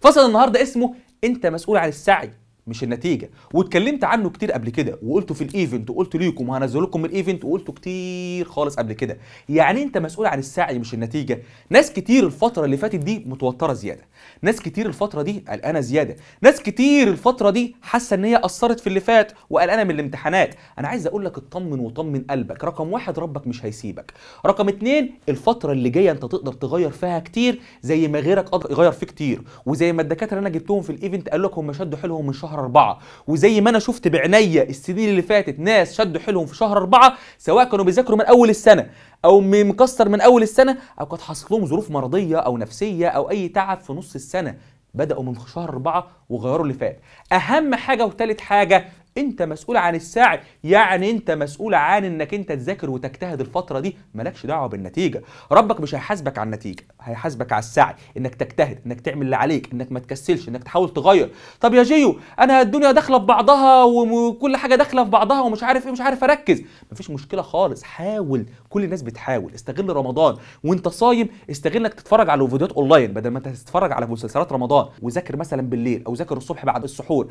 فصل النهارده اسمه انت مسؤول عن السعي مش النتيجه واتكلمت عنه كتير قبل كده وقلته في الايفنت وقلت ليكم وهنزل لكم الايفنت وقلته كتير خالص قبل كده يعني انت مسؤول عن السعي مش النتيجه ناس كتير الفتره اللي فاتت دي متوتره زياده ناس كتير الفتره دي قلقانه زياده ناس كتير الفتره دي حاسه ان هي اثرت في اللي فات وقلقانه من الامتحانات انا عايز اقول لك اطمن وطمن قلبك رقم واحد ربك مش هيسيبك رقم اتنين الفتره اللي جايه انت تقدر تغير فيها كتير زي ما غيرك يغير فيه كتير وزي ما الدكاتره اللي انا جبتهم في الايفنت قال لك هم شدوا حيلهم من شهر شهر أربعة وزي ما أنا شفت بعناية السنين اللي فاتت ناس شدوا حيلهم في شهر أربعة سواء كانوا بيذاكروا من أول السنة أو مكسر من أول السنة أو كانت حصلت لهم ظروف مرضية أو نفسية أو أي تعب في نص السنة بدأوا من شهر أربعة وغيروا اللي فات أهم حاجة وثالث حاجة انت مسؤول عن السعي يعني انت مسؤول عن انك انت تذاكر وتجتهد الفتره دي مالكش دعوه بالنتيجه ربك مش هيحاسبك على النتيجه هيحاسبك على السعي انك تجتهد انك تعمل اللي عليك انك ما تكسلش انك تحاول تغير طب يا جيو انا الدنيا داخله في بعضها وكل حاجه داخله في بعضها ومش عارف ايه مش عارف اركز مفيش مشكله خالص حاول كل الناس بتحاول استغل رمضان وانت صايم استغل انك تتفرج على فيديوهات اونلاين بدل ما انت تتفرج على مسلسلات رمضان وذاكر مثلا بالليل او ذاكر الصبح بعد السحور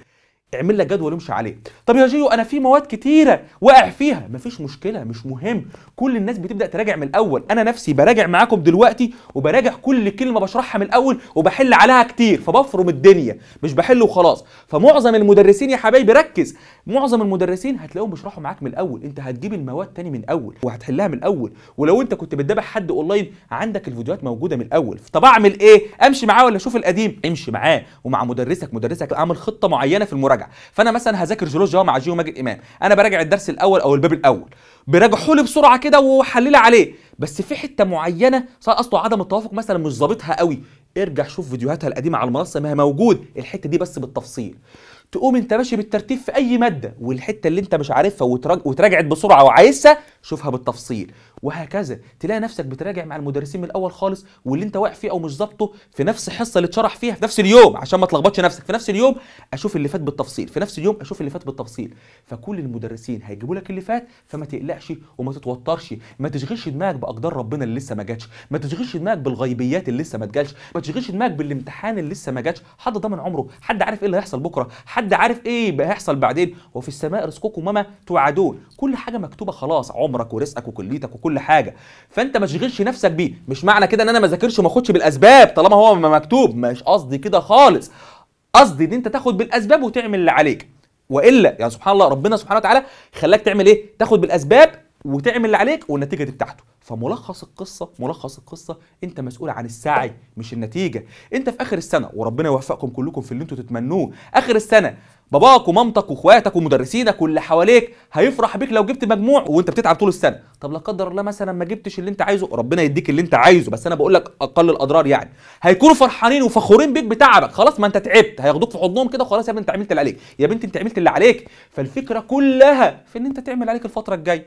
اعمل لك جدول امشي عليه طب يا جيو انا في مواد كتيره واقع فيها مفيش مشكله مش مهم كل الناس بتبدا تراجع من الاول انا نفسي براجع معاكم دلوقتي وبراجع كل كلمه بشرحها من الاول وبحل عليها كتير فبفرم الدنيا مش بحل وخلاص فمعظم المدرسين يا حبايبي ركز معظم المدرسين هتلاقيهم بيشرحوا معاك من الاول انت هتجيب المواد تاني من الاول وهتحلها من الاول ولو انت كنت بتدبح حد اونلاين عندك الفيديوهات موجوده من الاول طب اعمل ايه امشي معاه ولا اشوف القديم امشي معاه ومع مدرسك مدرسك اعمل خطه معينه في المراجعه فانا مثلا هذاكر جيولوجيا مع جيو ماجد امام انا براجع الدرس الاول او الباب الاول براجعه لي بسرعه كده وحللها عليه بس في حته معينه صار اصله عدم التوافق مثلا مش ظابطها قوي ارجع شوف فيديوهاتها القديمه على المنصه ما هي موجود الحته دي بس بالتفصيل تقوم انت ماشي بالترتيب في اي ماده والحته اللي انت مش عارفها وتراجعت بسرعه وعايزها شوفها بالتفصيل وهكذا تلاقي نفسك بتراجع مع المدرسين من الاول خالص واللي انت واقع فيه او مش ظابطه في نفس الحصه اللي اتشرح فيها في نفس اليوم عشان ما تلخبطش نفسك في نفس اليوم اشوف اللي فات بالتفصيل في نفس اليوم اشوف اللي فات بالتفصيل فكل المدرسين هيجيبوا لك اللي فات فما تقلقش وما تتوترش ما تشغلش دماغك باقدار ربنا اللي لسه ما جاتش ما تشغلش دماغك بالغيبيات اللي لسه ما تجالش ما تشغلش دماغك بالامتحان اللي لسه ما جاتش حد ضامن عمره حد عارف ايه اللي هيحصل بكره حد عارف ايه هيحصل بعدين وفي السماء رزقكم وما توعدون كل حاجه مكتوبه خلاص عمرك ورزقك وكليتك وكل كل حاجه فانت ما تشغلش نفسك بيه مش معنى كده ان انا ما ذاكرش وما اخدش بالاسباب طالما هو مكتوب مش قصدي كده خالص قصدي ان انت تاخد بالاسباب وتعمل اللي عليك والا يعني سبحان الله ربنا سبحانه وتعالى خلاك تعمل ايه تاخد بالاسباب وتعمل اللي عليك والنتيجه دي بتاعته فملخص القصه ملخص القصه انت مسؤول عن السعي مش النتيجه انت في اخر السنه وربنا يوفقكم كلكم في اللي انتوا تتمنوه اخر السنه باباك ومامتك واخواتك ومدرسينك واللي حواليك هيفرح بيك لو جبت مجموع وانت بتتعب طول السنه طب لا قدر الله مثلا ما جبتش اللي انت عايزه ربنا يديك اللي انت عايزه بس انا بقول لك اقل الاضرار يعني هيكونوا فرحانين وفخورين بيك بتعبك خلاص ما انت تعبت هياخدوك في حضنهم كده وخلاص يا ابني انت عملت اللي عليك يا بنت انت عملت اللي عليك فالفكره كلها في ان انت تعمل عليك الفتره الجايه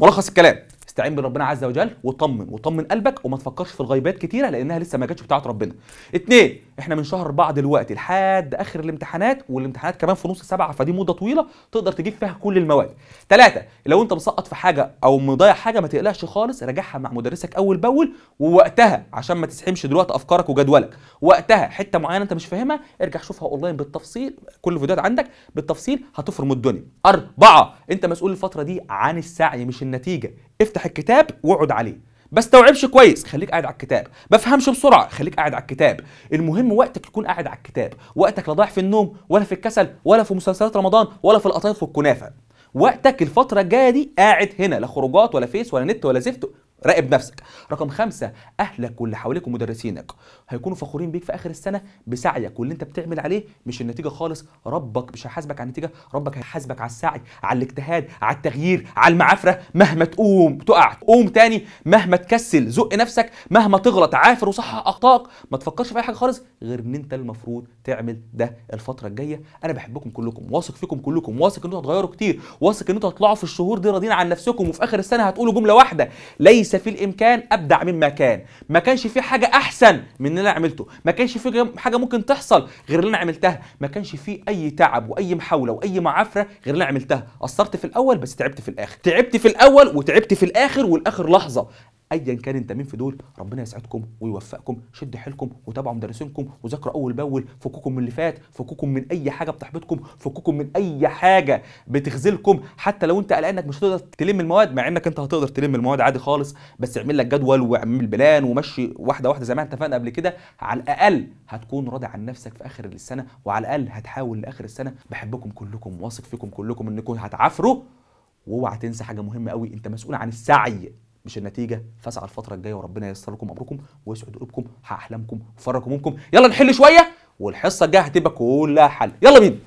ملخص الكلام استعين بربنا عز وجل وطمن وطمن قلبك وما تفكرش في الغيبات كتيره لانها لسه ما جاتش بتاعت ربنا اتنين احنا من شهر 4 دلوقتي لحد اخر الامتحانات والامتحانات كمان في نص سبعه فدي مده طويله تقدر تجيب فيها كل المواد ثلاثه لو انت مسقط في حاجه او مضيع حاجه ما تقلقش خالص راجعها مع مدرسك اول باول ووقتها عشان ما تسحمش دلوقتي افكارك وجدولك وقتها حته معينه انت مش فاهمها ارجع شوفها اونلاين بالتفصيل كل الفيديوهات عندك بالتفصيل هتفرم الدنيا اربعه انت مسؤول الفتره دي عن السعي مش النتيجه افتح الكتاب واقعد عليه بستوعبش كويس خليك قاعد على الكتاب بفهمش بسرعه خليك قاعد على الكتاب المهم وقتك يكون قاعد على الكتاب وقتك لا ضايع في النوم ولا في الكسل ولا في مسلسلات رمضان ولا في القطايف والكنافه وقتك الفتره الجايه دي قاعد هنا لا خروجات ولا فيس ولا نت ولا زفت راقب نفسك رقم خمسة أهلك واللي حواليك ومدرسينك هيكونوا فخورين بيك في آخر السنة بسعيك واللي أنت بتعمل عليه مش النتيجة خالص ربك مش هيحاسبك على النتيجة ربك هيحاسبك على السعي على الاجتهاد على التغيير على المعافرة مهما تقوم تقع قوم تاني مهما تكسل زق نفسك مهما تغلط عافر وصحح أخطائك ما تفكرش في أي حاجة خالص غير إن أنت المفروض تعمل ده الفترة الجاية أنا بحبكم كلكم واثق فيكم كلكم واثق إن أنتوا هتغيروا كتير واثق إن أنتوا هتطلعوا في الشهور دي راضيين عن نفسكم وفي آخر السنة هتقولوا جملة واحدة ليس ليس في الامكان ابدع مما كان ما كانش في حاجه احسن من اللي انا عملته ما كانش في حاجه ممكن تحصل غير اللي انا عملتها ما كانش في اي تعب واي محاوله واي معافره غير اللي انا عملتها قصرت في الاول بس تعبت في الاخر تعبت في الاول وتعبت في الاخر والاخر لحظه ايا كان انت مين في دول ربنا يسعدكم ويوفقكم شد حيلكم وتابعوا مدرسينكم وذاكروا اول باول فكوكم من اللي فات فكوكم من اي حاجه بتحبطكم فكوكم من اي حاجه بتخذلكم حتى لو انت قلقان انك مش هتقدر تلم المواد مع انك انت هتقدر تلم المواد عادي خالص بس اعمل لك جدول واعمل بلان ومشي واحده واحده زي ما اتفقنا قبل كده على الاقل هتكون راضي عن نفسك في اخر السنه وعلى الاقل هتحاول لاخر السنه بحبكم كلكم واثق فيكم كلكم انكم هتعافروا واوعى تنسى حاجه مهمه قوي انت مسؤول عن السعي مش النتيجه فاسعى الفتره الجايه وربنا ييسر لكم امركم ويسعد قلوبكم احلامكم وفرج همومكم يلا نحل شويه والحصه الجايه هتبقى كلها حل يلا بينا